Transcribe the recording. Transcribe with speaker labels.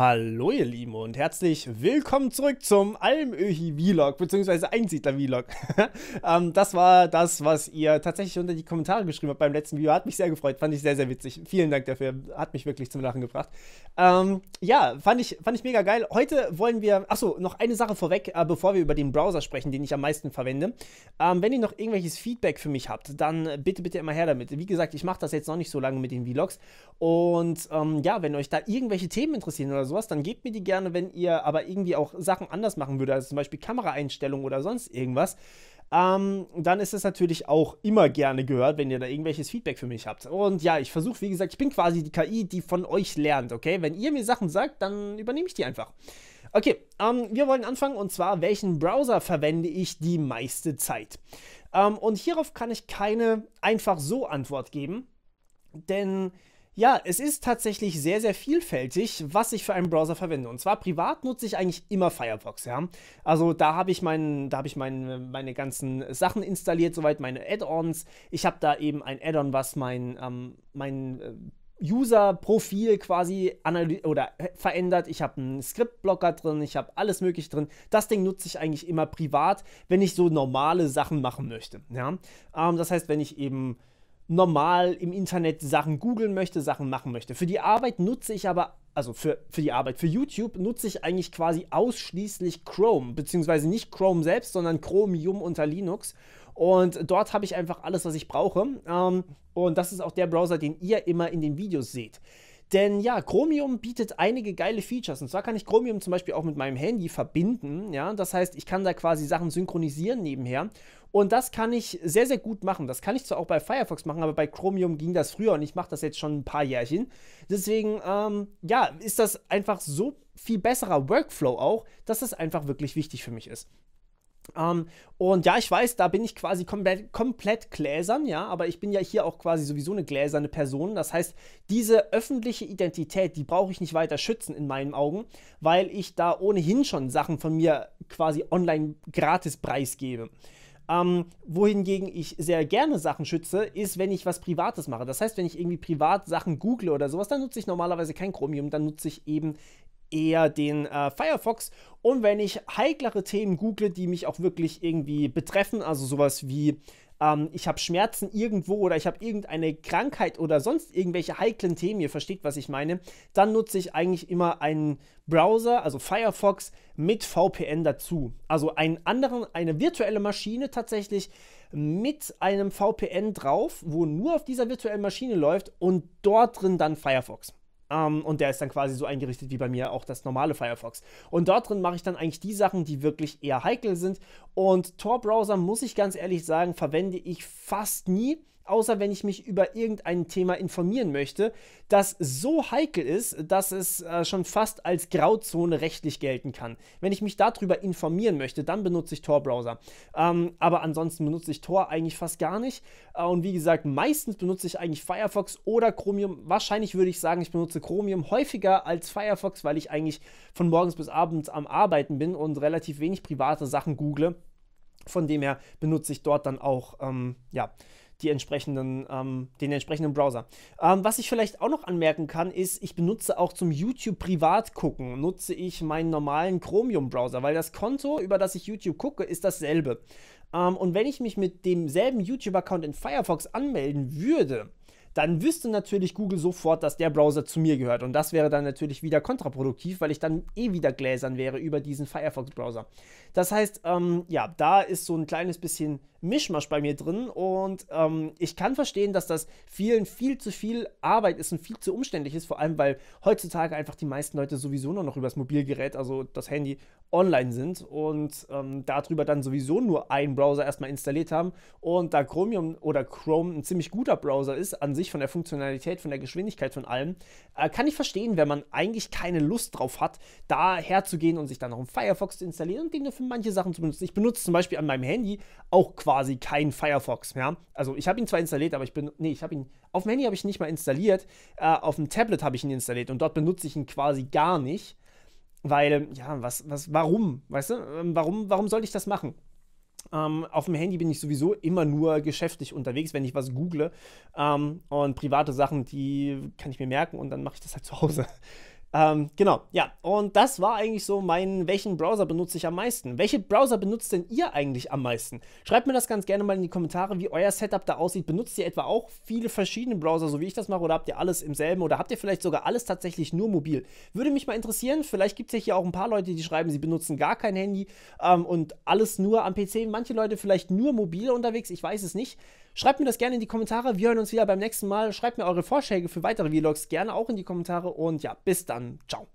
Speaker 1: Hallo ihr Lieben und herzlich willkommen zurück zum Almöhi-Vlog beziehungsweise Einsiedler-Vlog. ähm, das war das, was ihr tatsächlich unter die Kommentare geschrieben habt beim letzten Video. Hat mich sehr gefreut, fand ich sehr, sehr witzig. Vielen Dank dafür, hat mich wirklich zum Lachen gebracht. Ähm, ja, fand ich, fand ich mega geil. Heute wollen wir, achso, noch eine Sache vorweg, äh, bevor wir über den Browser sprechen, den ich am meisten verwende. Ähm, wenn ihr noch irgendwelches Feedback für mich habt, dann bitte, bitte immer her damit. Wie gesagt, ich mache das jetzt noch nicht so lange mit den Vlogs. Und ähm, ja, wenn euch da irgendwelche Themen interessieren oder so, sowas, dann gebt mir die gerne, wenn ihr aber irgendwie auch Sachen anders machen würdet, also zum Beispiel Kameraeinstellungen oder sonst irgendwas. Ähm, dann ist es natürlich auch immer gerne gehört, wenn ihr da irgendwelches Feedback für mich habt. Und ja, ich versuche, wie gesagt, ich bin quasi die KI, die von euch lernt, okay? Wenn ihr mir Sachen sagt, dann übernehme ich die einfach. Okay, ähm, wir wollen anfangen und zwar, welchen Browser verwende ich die meiste Zeit? Ähm, und hierauf kann ich keine einfach so Antwort geben, denn ja, es ist tatsächlich sehr, sehr vielfältig, was ich für einen Browser verwende. Und zwar privat nutze ich eigentlich immer Firefox, ja. Also da habe ich, mein, da hab ich mein, meine ganzen Sachen installiert, soweit meine Add-ons. Ich habe da eben ein Add-on, was mein, ähm, mein äh, User-Profil quasi oder äh, verändert. Ich habe einen Script-Blocker drin, ich habe alles mögliche drin. Das Ding nutze ich eigentlich immer privat, wenn ich so normale Sachen machen möchte. Ja? Ähm, das heißt, wenn ich eben normal im Internet Sachen googeln möchte, Sachen machen möchte. Für die Arbeit nutze ich aber, also für, für die Arbeit, für YouTube nutze ich eigentlich quasi ausschließlich Chrome, beziehungsweise nicht Chrome selbst, sondern Chromium unter Linux. Und dort habe ich einfach alles, was ich brauche. Ähm, und das ist auch der Browser, den ihr immer in den Videos seht. Denn ja, Chromium bietet einige geile Features. Und zwar kann ich Chromium zum Beispiel auch mit meinem Handy verbinden. Ja, das heißt, ich kann da quasi Sachen synchronisieren nebenher. Und das kann ich sehr, sehr gut machen. Das kann ich zwar auch bei Firefox machen, aber bei Chromium ging das früher und ich mache das jetzt schon ein paar Jährchen. Deswegen, ähm, ja, ist das einfach so viel besserer Workflow auch, dass das einfach wirklich wichtig für mich ist. Ähm, und ja, ich weiß, da bin ich quasi komplett, komplett gläsern, ja, aber ich bin ja hier auch quasi sowieso eine gläserne Person. Das heißt, diese öffentliche Identität, die brauche ich nicht weiter schützen in meinen Augen, weil ich da ohnehin schon Sachen von mir quasi online gratis preisgebe. Ähm, wohingegen ich sehr gerne Sachen schütze, ist, wenn ich was Privates mache. Das heißt, wenn ich irgendwie privat Sachen google oder sowas, dann nutze ich normalerweise kein Chromium, dann nutze ich eben eher den äh, Firefox. Und wenn ich heiklere Themen google, die mich auch wirklich irgendwie betreffen, also sowas wie ähm, ich habe Schmerzen irgendwo oder ich habe irgendeine Krankheit oder sonst irgendwelche heiklen Themen, ihr versteht, was ich meine, dann nutze ich eigentlich immer einen Browser, also Firefox, mit VPN dazu. Also einen anderen, eine virtuelle Maschine tatsächlich mit einem VPN drauf, wo nur auf dieser virtuellen Maschine läuft und dort drin dann Firefox. Um, ähm, und der ist dann quasi so eingerichtet wie bei mir auch das normale Firefox. Und dort drin mache ich dann eigentlich die Sachen, die wirklich eher heikel sind. Und Tor-Browser, muss ich ganz ehrlich sagen, verwende ich fast nie außer wenn ich mich über irgendein Thema informieren möchte, das so heikel ist, dass es äh, schon fast als Grauzone rechtlich gelten kann. Wenn ich mich darüber informieren möchte, dann benutze ich Tor-Browser. Ähm, aber ansonsten benutze ich Tor eigentlich fast gar nicht. Äh, und wie gesagt, meistens benutze ich eigentlich Firefox oder Chromium. Wahrscheinlich würde ich sagen, ich benutze Chromium häufiger als Firefox, weil ich eigentlich von morgens bis abends am Arbeiten bin und relativ wenig private Sachen google. Von dem her benutze ich dort dann auch ähm, ja, die entsprechenden, ähm, den entsprechenden Browser. Ähm, was ich vielleicht auch noch anmerken kann, ist, ich benutze auch zum YouTube privat gucken, nutze ich meinen normalen Chromium-Browser, weil das Konto, über das ich YouTube gucke, ist dasselbe. Ähm, und wenn ich mich mit demselben YouTube-Account in Firefox anmelden würde, dann wüsste natürlich Google sofort, dass der Browser zu mir gehört. Und das wäre dann natürlich wieder kontraproduktiv, weil ich dann eh wieder gläsern wäre über diesen Firefox-Browser. Das heißt, ähm, ja, da ist so ein kleines bisschen Mischmasch bei mir drin und ähm, ich kann verstehen, dass das vielen viel zu viel Arbeit ist und viel zu umständlich ist, vor allem weil heutzutage einfach die meisten Leute sowieso nur noch über das Mobilgerät, also das Handy, online sind und ähm, darüber dann sowieso nur einen Browser erstmal installiert haben und da Chromium oder Chrome ein ziemlich guter Browser ist, an sich sich, von der Funktionalität, von der Geschwindigkeit, von allem, äh, kann ich verstehen, wenn man eigentlich keine Lust drauf hat, da herzugehen und sich dann noch einen Firefox zu installieren und den nur für manche Sachen zu benutzen. Ich benutze zum Beispiel an meinem Handy auch quasi keinen Firefox mehr. Also ich habe ihn zwar installiert, aber ich bin, nee, ich habe ihn, auf dem Handy habe ich ihn nicht mal installiert, äh, auf dem Tablet habe ich ihn installiert und dort benutze ich ihn quasi gar nicht. Weil, ja, was, was, warum, weißt du, ähm, warum, warum sollte ich das machen? Ähm, auf dem Handy bin ich sowieso immer nur geschäftlich unterwegs, wenn ich was google. Ähm, und private Sachen, die kann ich mir merken und dann mache ich das halt zu Hause. Ähm, genau, ja. Und das war eigentlich so mein, welchen Browser benutze ich am meisten? Welche Browser benutzt denn ihr eigentlich am meisten? Schreibt mir das ganz gerne mal in die Kommentare, wie euer Setup da aussieht. Benutzt ihr etwa auch viele verschiedene Browser, so wie ich das mache, oder habt ihr alles im selben oder habt ihr vielleicht sogar alles tatsächlich nur mobil? Würde mich mal interessieren. Vielleicht gibt es ja hier auch ein paar Leute, die schreiben, sie benutzen gar kein Handy ähm, und alles nur am PC. Manche Leute vielleicht nur mobil unterwegs, ich weiß es nicht. Schreibt mir das gerne in die Kommentare. Wir hören uns wieder beim nächsten Mal. Schreibt mir eure Vorschläge für weitere Vlogs gerne auch in die Kommentare. Und ja, bis dann. Ciao.